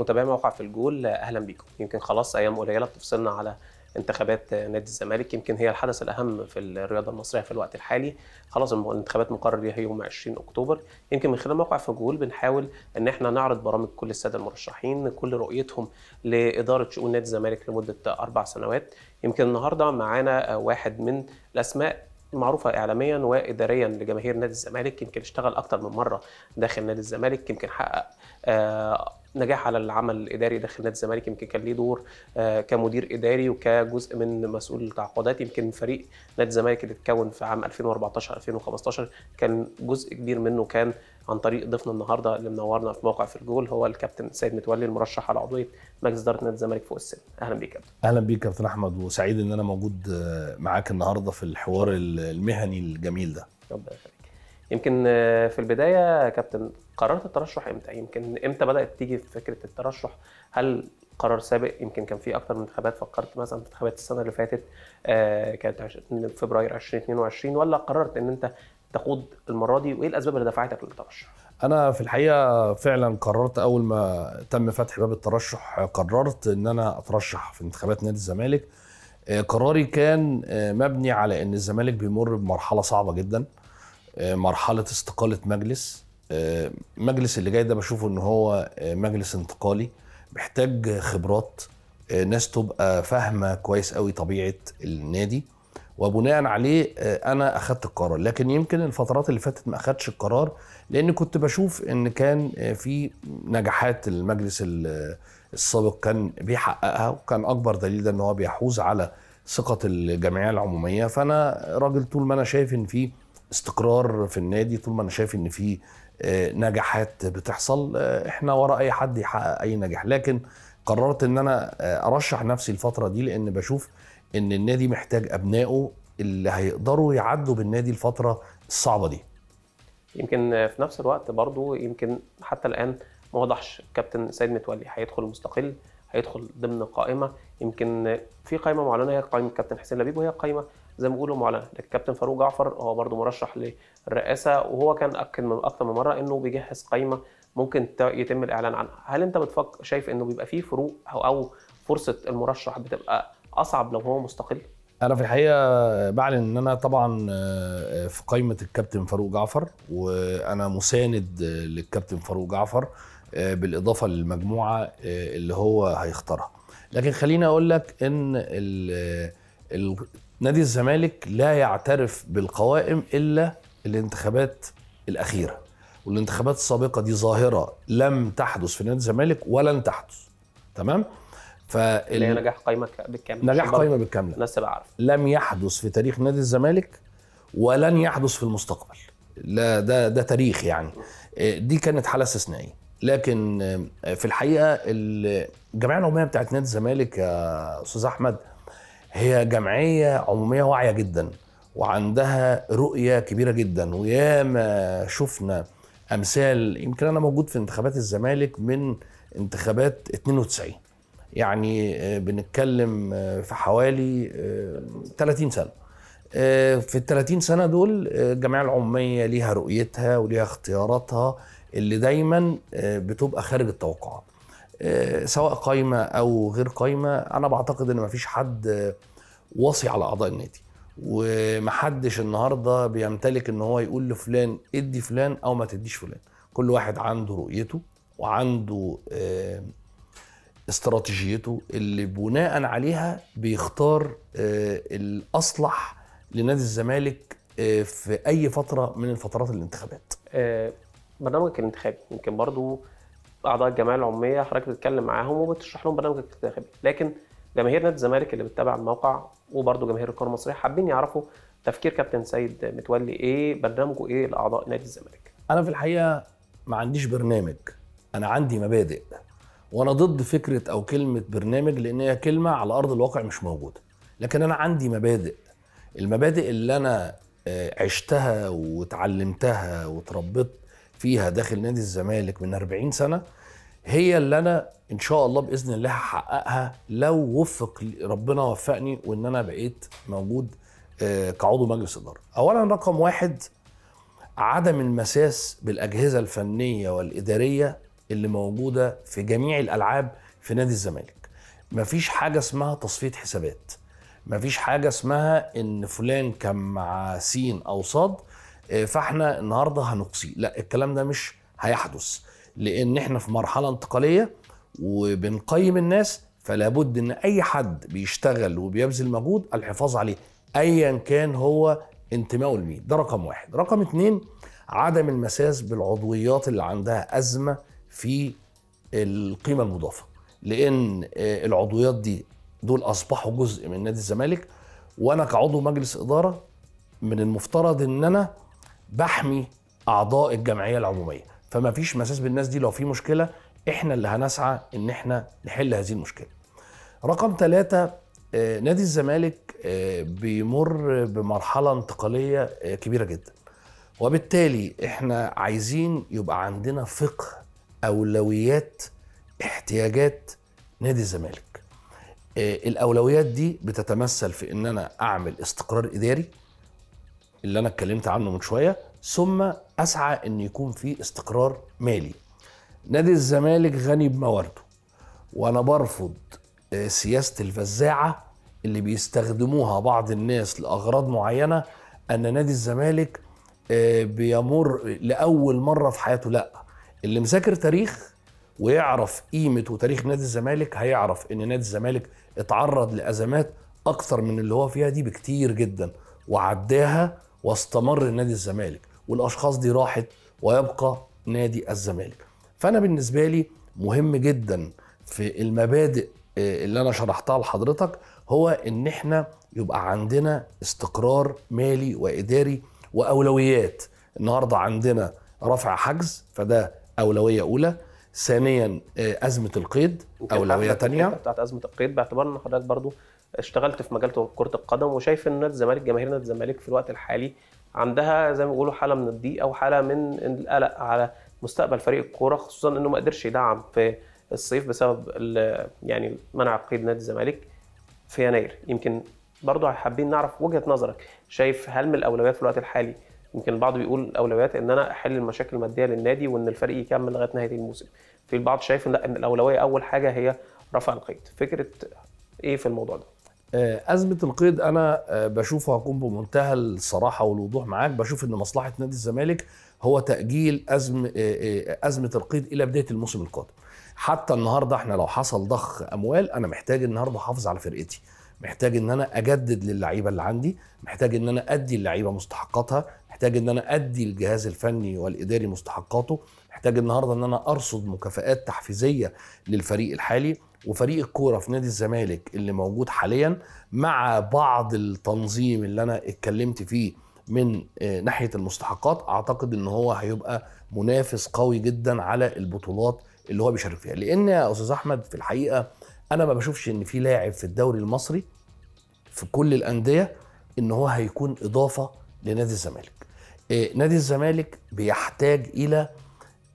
متابعي موقع في الجول اهلا بيكم يمكن خلاص ايام قليله بتفصلنا على انتخابات نادي الزمالك يمكن هي الحدث الاهم في الرياضه المصريه في الوقت الحالي خلاص الانتخابات مقرر ليها يوم 20 اكتوبر يمكن من خلال موقع فجول بنحاول ان احنا نعرض برامج كل الساده المرشحين كل رؤيتهم لاداره شؤون نادي الزمالك لمده اربع سنوات يمكن النهارده معانا واحد من الاسماء معروفة إعلاميا وإداريا لجماهير نادي الزمالك يمكن اشتغل أكتر من مرة داخل نادي الزمالك يمكن حقق آه، نجاح على العمل الاداري داخل نادي الزمالك يمكن كان ليه دور آه، كمدير اداري وكجزء من مسؤول التعاقدات يمكن فريق نادي الزمالك اللي اتكون في عام 2014 2015 كان جزء كبير منه كان عن طريق ضيفنا النهارده اللي منورنا في موقع في الجول هو الكابتن سيد متولي المرشح على عضويه مجلس اداره نادي الزمالك فوق السن اهلا بيك كابتن اهلا بيك كابتن احمد وسعيد ان انا موجود آه، معاك النهارده في الحوار المهني الجميل ده ربنا يخليك يمكن آه، في البدايه كابتن قررت الترشح امتى يمكن امتى بدات تيجي فكره الترشح هل قرار سابق يمكن كان في اكتر من انتخابات فكرت مثلا في انتخابات السنه اللي فاتت آه كانت فبراير 2022 ولا قررت ان انت تقود المره دي وايه الاسباب اللي دفعتك للترشح؟ انا في الحقيقه فعلا قررت اول ما تم فتح باب الترشح قررت ان انا اترشح في انتخابات نادي الزمالك آه، قراري كان آه، مبني على ان الزمالك بيمر بمرحله صعبه جدا مرحله استقاله مجلس آه، مجلس اللي جاي ده بشوفه ان هو آه، مجلس انتقالي محتاج خبرات آه، ناس تبقى فاهمه كويس قوي طبيعه النادي وبناء عليه انا اخدت القرار لكن يمكن الفترات اللي فاتت ما اخدش القرار لان كنت بشوف ان كان في نجاحات المجلس السابق كان بيحققها وكان اكبر دليل ده ان هو بيحوز على ثقه الجمعيه العموميه فانا راجل طول ما انا شايف ان في استقرار في النادي طول ما انا شايف ان في آه، نجاحات بتحصل آه، احنا ورا اي حد يحقق اي نجاح لكن قررت ان انا آه، ارشح نفسي الفتره دي لان بشوف ان النادي محتاج ابنائه اللي هيقدروا يعدوا بالنادي الفتره الصعبه دي يمكن في نفس الوقت برضو يمكن حتى الان ما وضحش كابتن سيد متولي هيدخل مستقل هيدخل ضمن قائمه يمكن في قائمه معلنه هي قائمه كابتن حسين لبيب وهي قائمه زي ما بيقولوا معلنه لكن كابتن فاروق جعفر هو برضه مرشح للرئاسه وهو كان اكد من اكتر من مره انه بيجهز قائمه ممكن يتم الاعلان عنها هل انت بتفكر شايف انه بيبقى فيه فروق او, أو فرصه المرشح بتبقى اصعب لو هو مستقل انا في الحقيقه بعلن ان انا طبعا آه، في قائمه الكابتن فاروق جعفر وانا مساند آه، للكابتن فاروق جعفر آه، بالاضافه للمجموعه اللي هو هيختارها لكن خليني اقول لك ان نادي الزمالك لا يعترف بالقوائم الا الانتخابات الاخيره والانتخابات السابقه دي ظاهره لم تحدث في نادي الزمالك ولن تحدث تمام فال... هي نجاح قائمه بالكامل نجاح قائمه بالكامله الناس تبقى عارفه لم يحدث في تاريخ نادي الزمالك ولن يحدث في المستقبل لا ده ده تاريخ يعني آه، دي كانت حاله استثنائيه لكن آه، في الحقيقه الجمعيه العموميه بتاعت نادي الزمالك يا استاذ احمد هي جمعيه عموميه واعيه جدا وعندها رؤيه كبيره جدا وياما شفنا امثال يمكن انا موجود في انتخابات الزمالك من انتخابات 92 يعني آه، بنتكلم آه، في حوالي 30 آه، سنه في ال 30 سنه دول الجمعيه العموميه ليها رؤيتها وليها اختياراتها اللي دايما بتبقى خارج التوقعات آه، سواء قايمه او غير قايمه انا بعتقد ان مفيش حد آه، واصي على اعضاء النادي ومحدش النهارده بيمتلك ان هو يقول لفلان ادي فلان او ما تديش فلان كل واحد عنده رؤيته وعنده آه، استراتيجيته اللي بناء عليها بيختار الاصلح لنادي الزمالك في اي فتره من الفترات الانتخابات برنامجك الانتخابي يمكن برضو اعضاء الجمعيه العموميه حضرتك بتتكلم معاهم وبتشرح لهم برنامجك الانتخابي لكن جماهير نادي الزمالك اللي بتتابع الموقع وبرضه جماهير الكره المصريه حابين يعرفوا تفكير كابتن سيد متولي ايه برنامجه ايه لاعضاء نادي الزمالك انا في الحقيقه ما عنديش برنامج انا عندي مبادئ وانا ضد فكره او كلمه برنامج لان هي كلمه على ارض الواقع مش موجوده لكن انا عندي مبادئ المبادئ اللي انا آه، عشتها وتعلمتها وتربطت فيها داخل نادي الزمالك من 40 سنه هي اللي انا ان شاء الله باذن الله هحققها لو وفق ربنا وفقني وان انا بقيت موجود آه، كعضو مجلس اداره. اولا رقم واحد عدم المساس بالاجهزه الفنيه والاداريه اللي موجوده في جميع الالعاب في نادي الزمالك. مفيش حاجه اسمها تصفيه حسابات. مفيش حاجه اسمها ان فلان كان مع سين او صاد آه، فاحنا النهارده هنقصي لا الكلام ده مش هيحدث لان احنا في مرحله انتقاليه وبنقيم الناس فلا بد ان اي حد بيشتغل وبيبذل مجهود الحفاظ عليه ايا كان هو انتمائه لمين ده رقم واحد رقم اتنين عدم المساس بالعضويات اللي عندها ازمه في القيمه المضافه لان آه، العضويات دي دول اصبحوا جزء من نادي الزمالك وانا كعضو مجلس اداره من المفترض ان انا بحمي اعضاء الجمعيه العموميه فما فيش مساس بالناس دي لو في مشكله احنا اللي هنسعى ان احنا نحل هذه المشكله رقم ثلاثة آه، نادي الزمالك آه، بيمر بمرحلة انتقالية آه، كبيرة جدا وبالتالي احنا عايزين يبقى عندنا فقه أولويات احتياجات نادي الزمالك الأولويات دي بتتمثل في إن أنا أعمل استقرار إداري اللي انا اتكلمت عنه من شويه ثم اسعى ان يكون في استقرار مالي نادي الزمالك غني بموارده وانا برفض آه، سياسه الفزاعه اللي بيستخدموها بعض الناس لاغراض معينه ان نادي الزمالك آه، بيمر لاول مره في حياته لا اللي مذاكر تاريخ ويعرف قيمه وتاريخ نادي الزمالك هيعرف ان نادي الزمالك اتعرض لازمات اكثر من اللي هو فيها دي بكتير جدا وعداها واستمر نادي الزمالك والاشخاص دي راحت ويبقى نادي الزمالك فانا بالنسبه لي مهم جدا في المبادئ آه، اللي انا شرحتها لحضرتك هو ان احنا يبقى عندنا استقرار مالي واداري واولويات النهارده عندنا رفع حجز فده اولويه اولى ثانيا آه، ازمه القيد اولويه ثانيه بتاعت ازمه القيد باعتبار ان حضرتك برضو اشتغلت في مجال كره القدم وشايف ان نادي الزمالك جماهير نادي الزمالك في الوقت الحالي عندها زي ما بيقولوا حاله من الضيق او حاله من القلق على مستقبل فريق الكوره خصوصا انه ما قدرش يدعم في الصيف بسبب يعني منع قيد نادي الزمالك في يناير يمكن برضه حابين نعرف وجهه نظرك شايف هل من الاولويات في الوقت الحالي يمكن البعض بيقول الاولويات ان انا احل المشاكل الماديه للنادي وان الفريق يكمل لغايه نهايه الموسم في البعض شايف لا ان الاولويه اول حاجه هي رفع القيد فكره ايه في الموضوع ده آه، أزمة القيد أنا آه، بشوفها أكون بمنتهى الصراحة والوضوح معاك بشوف إن مصلحة نادي الزمالك هو تأجيل أزم آه، أزمة القيد إلى بداية الموسم القادم حتى النهاردة إحنا لو حصل ضخ أموال أنا محتاج النهاردة أحافظ على فرقتي محتاج ان انا اجدد للعيبه اللي عندي محتاج ان انا ادي اللعيبه مستحقاتها محتاج ان انا ادي الجهاز الفني والاداري مستحقاته محتاج النهارده ان انا ارصد مكافآت تحفيزيه للفريق الحالي وفريق الكوره في نادي الزمالك اللي موجود حاليا مع بعض التنظيم اللي انا اتكلمت فيه من آه، ناحيه المستحقات اعتقد ان هو هيبقى منافس قوي جدا على البطولات اللي هو بيشارك فيها لان يا استاذ احمد في الحقيقه انا ما بشوفش ان في لاعب في الدوري المصري في كل الانديه ان هو هيكون اضافه لنادي الزمالك آه، نادي الزمالك بيحتاج الى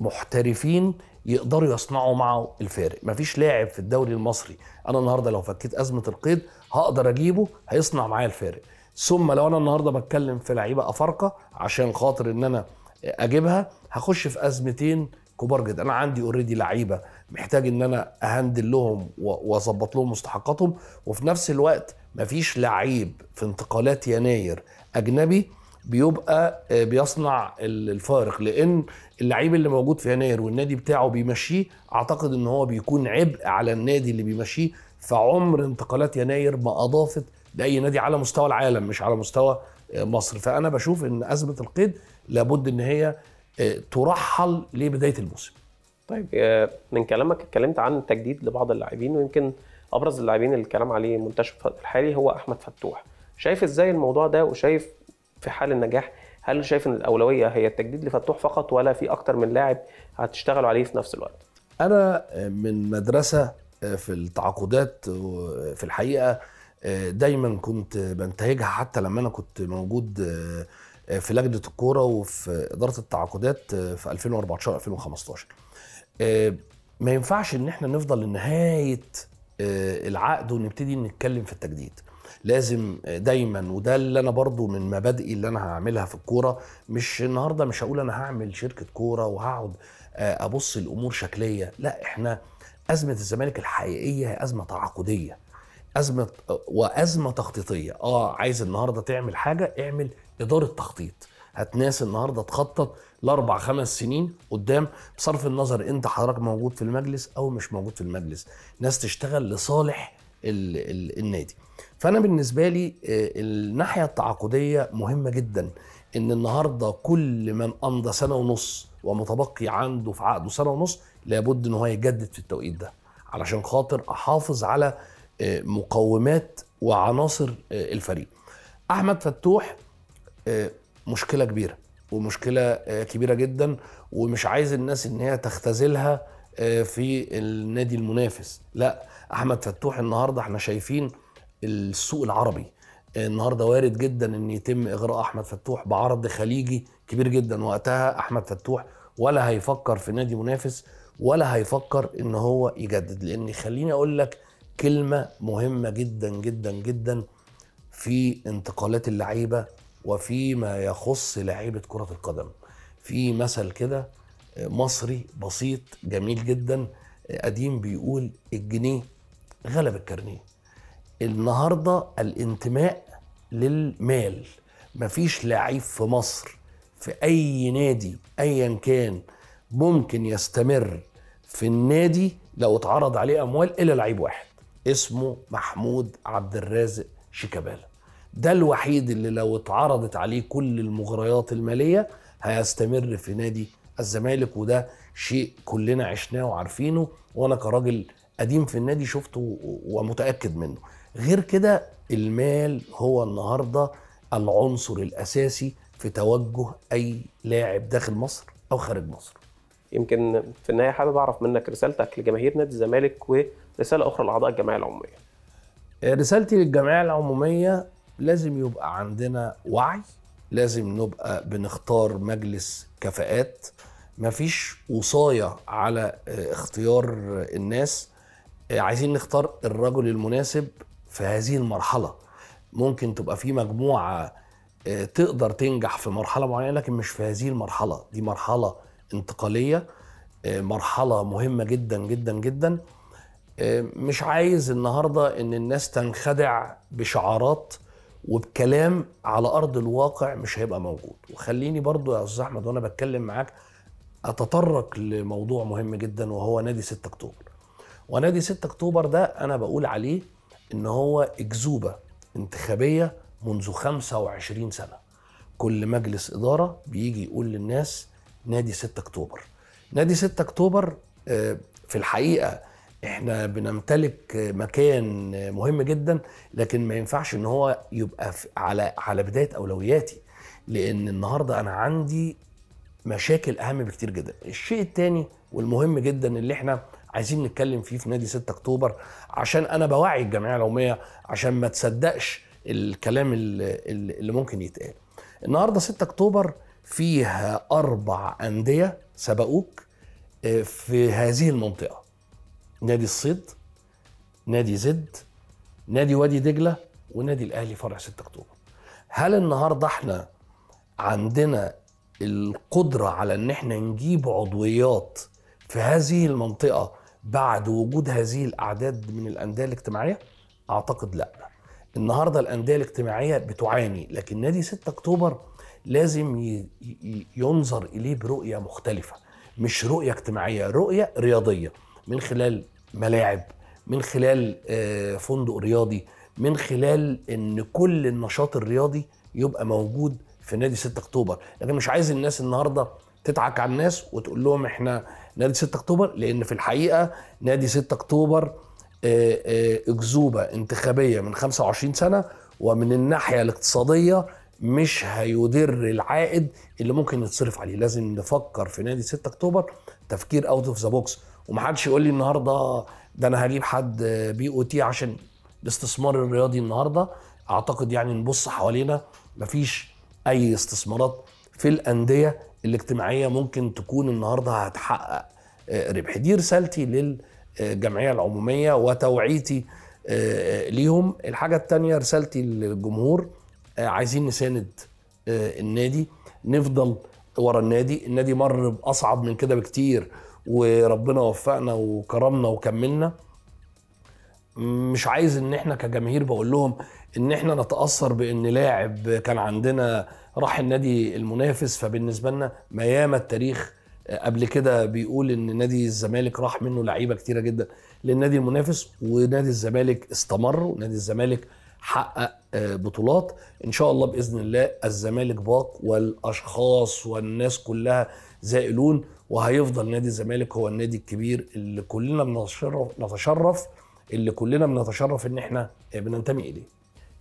محترفين يقدروا يصنعوا معه الفارق مفيش لاعب في الدوري المصري انا النهارده لو فكيت ازمه القيد هقدر اجيبه هيصنع معايا الفارق ثم لو انا النهارده بتكلم في لعيبه افارقه عشان خاطر ان انا اجيبها هخش في ازمتين كبار جدا انا عندي اوريدي لعيبه محتاج ان انا اهندل لهم واظبط لهم مستحقاتهم وفي نفس الوقت مفيش لعيب في انتقالات يناير اجنبي بيبقى آه، بيصنع الفارق لان اللعيب اللي موجود في يناير والنادي بتاعه بيمشيه اعتقد ان هو بيكون عبء على النادي اللي بيمشيه فعمر انتقالات يناير ما اضافت لاي نادي على مستوى العالم مش على مستوى آه، مصر فانا بشوف ان ازمه القيد لابد ان هي آه، ترحل لبدايه الموسم طيب من كلامك اتكلمت عن تجديد لبعض اللاعبين ويمكن ابرز اللاعبين اللي الكلام عليه منتشر الحالي هو احمد فتوح شايف ازاي الموضوع ده وشايف في حال النجاح هل شايف ان الاولويه هي التجديد لفتوح فقط ولا في اكتر من لاعب هتشتغلوا عليه في نفس الوقت انا من مدرسه آه، في التعاقدات آه، في الحقيقه آه، دايما كنت بنتهجها حتى لما انا كنت موجود في لجنه الكوره وفي اداره التعاقدات في 2014 2015 ما ينفعش ان احنا نفضل لنهايه العقد ونبتدي نتكلم في التجديد لازم دايما وده اللي انا برضو من مبادئي اللي انا هعملها في الكوره مش النهارده مش هقول انا هعمل شركه كوره وهقعد آه، ابص الامور شكليه لا احنا ازمه الزمالك الحقيقيه هي ازمه تعاقديه ازمه وازمه تخطيطيه اه عايز النهارده تعمل حاجه اعمل اداره تخطيط هتناس النهارده تخطط لاربع خمس سنين قدام بصرف النظر انت حضرتك موجود في المجلس او مش موجود في المجلس ناس تشتغل لصالح النادي فانا بالنسبه لي آه، الناحيه التعاقديه مهمه جدا ان النهارده كل من امضى سنه ونص ومتبقي عنده في عقده سنه ونص لابد ان هو يجدد في التوقيت ده علشان خاطر احافظ على آه، مقومات وعناصر آه، الفريق احمد فتوح مشكله كبيره ومشكله كبيره جدا ومش عايز الناس ان هي تختزلها في النادي المنافس لا احمد فتوح النهارده احنا شايفين السوق العربي النهارده وارد جدا ان يتم اغراء احمد فتوح بعرض خليجي كبير جدا وقتها احمد فتوح ولا هيفكر في نادي منافس ولا هيفكر ان هو يجدد لان خليني اقول لك كلمه مهمه جدا جدا جدا في انتقالات اللعيبه وفيما يخص لعيبه كره القدم في مثل كده مصري بسيط جميل جدا قديم بيقول الجنيه غلب الكرنيه النهارده الانتماء للمال مفيش لعيب في مصر في اي نادي ايا كان ممكن يستمر في النادي لو اتعرض عليه اموال الا لعيب واحد اسمه محمود عبد الرازق شيكابالا ده الوحيد اللي لو اتعرضت عليه كل المغريات الماليه هيستمر في نادي الزمالك وده شيء كلنا عشناه وعارفينه وانا كراجل قديم في النادي شفته ومتاكد منه غير كده المال هو النهارده العنصر الاساسي في توجه اي لاعب داخل مصر او خارج مصر يمكن في النهايه حابب اعرف منك رسالتك لجماهير نادي الزمالك ورساله اخرى لاعضاء الجمعيه العموميه رسالتي للجمعيه العموميه لازم يبقى عندنا وعي لازم نبقى بنختار مجلس كفاءات مفيش وصاية على آه، اختيار الناس آه، عايزين نختار الرجل المناسب في هذه المرحلة ممكن تبقى في مجموعة آه، تقدر تنجح في مرحلة معينة لكن مش في هذه المرحلة دي مرحلة انتقالية مرحلة مهمة جدا جدا جدا مش عايز النهاردة ان الناس تنخدع بشعارات وبكلام على ارض الواقع مش هيبقى موجود وخليني برضو يا استاذ احمد وانا بتكلم معاك اتطرق لموضوع مهم جدا وهو نادي 6 اكتوبر ونادي 6 اكتوبر ده انا بقول عليه ان هو اكذوبه انتخابيه منذ 25 سنه كل مجلس اداره بيجي يقول للناس نادي 6 اكتوبر نادي 6 اكتوبر آه، في الحقيقه احنا بنمتلك مكان مهم جدا لكن ما ينفعش ان هو يبقى على على بدايه اولوياتي لان النهارده انا عندي مشاكل اهم بكتير جدا الشيء الثاني والمهم جدا اللي احنا عايزين نتكلم فيه في نادي 6 اكتوبر عشان انا بوعي الجمعيه العموميه عشان ما تصدقش الكلام اللي ممكن يتقال النهارده 6 اكتوبر فيها اربع انديه سبقوك آه، في هذه المنطقه نادي الصيد نادي زد نادي وادي دجله ونادي الاهلي فرع 6 اكتوبر هل النهارده احنا عندنا القدره على ان احنا نجيب عضويات في هذه المنطقه بعد وجود هذه الاعداد من الانديه الاجتماعيه اعتقد لا النهارده الانديه الاجتماعيه بتعاني لكن نادي 6 اكتوبر لازم ينظر اليه برؤيه مختلفه مش رؤيه اجتماعيه رؤيه رياضيه من خلال ملاعب من خلال آه، فندق رياضي من خلال ان كل النشاط الرياضي يبقى موجود في نادي 6 اكتوبر لكن مش عايز الناس النهارده تضحك على الناس وتقول لهم احنا نادي 6 اكتوبر لان في الحقيقه نادي 6 اكتوبر آه، آه، اكذوبه انتخابيه من 25 سنه ومن الناحيه الاقتصاديه مش هيدر العائد اللي ممكن يتصرف عليه لازم نفكر في نادي 6 اكتوبر تفكير اوت اوف ذا بوكس ومحدش يقول لي النهارده ده انا هجيب حد بي او تي عشان الاستثمار الرياضي النهارده اعتقد يعني نبص حوالينا مفيش اي استثمارات في الانديه الاجتماعيه ممكن تكون النهارده هتحقق آه، ربح دي رسالتي للجمعيه العموميه وتوعيتي آه، آه، ليهم الحاجه الثانيه رسالتي للجمهور عايزين نساند النادي نفضل ورا النادي النادي مر باصعب من كده بكتير وربنا وفقنا وكرمنا وكملنا مش عايز ان احنا كجماهير بقول لهم ان احنا نتاثر بان لاعب كان عندنا راح النادي المنافس فبالنسبه لنا ما ياما التاريخ قبل كده بيقول ان نادي الزمالك راح منه لعيبه كتيره جدا للنادي المنافس ونادي الزمالك استمر ونادي الزمالك حقق آه، بطولات ان شاء الله باذن الله الزمالك باق والاشخاص والناس كلها زائلون وهيفضل نادي الزمالك هو النادي الكبير اللي كلنا بنتشرف نتشرف اللي كلنا بنتشرف ان احنا بننتمي اليه.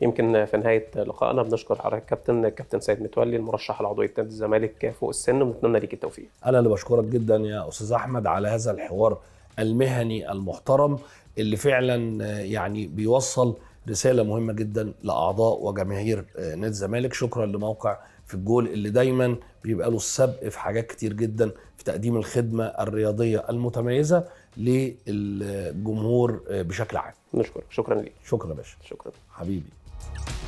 يمكن في نهايه لقائنا بنشكر حضرتك كابتن الكابتن سيد متولي المرشح لعضويه نادي الزمالك فوق السن ونتمنى ليك التوفيق. انا اللي بشكرك جدا يا استاذ احمد على هذا الحوار المهني المحترم اللي فعلا يعني بيوصل رساله مهمه جدا لاعضاء وجماهير آه، نادي الزمالك شكرا لموقع في الجول اللي دايما بيبقى له السبق في حاجات كتير جدا في تقديم الخدمه الرياضيه المتميزه للجمهور بشكل عام نشكر شكرا لك شكرا باشا شكرا حبيبي thank you